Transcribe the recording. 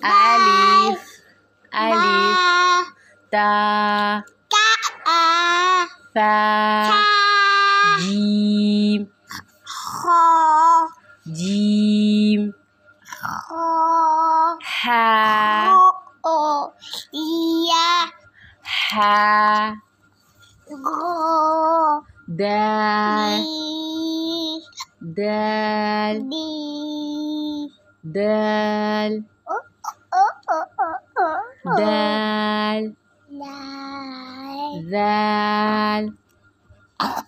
Alif. Alif. Ta. Ta. Tha. Jim. Kha. Jim. Kha. Ha. O. Ya. Ha. Go. Da. dal, Dal. Di. Dal. Dal. Dal. Dal.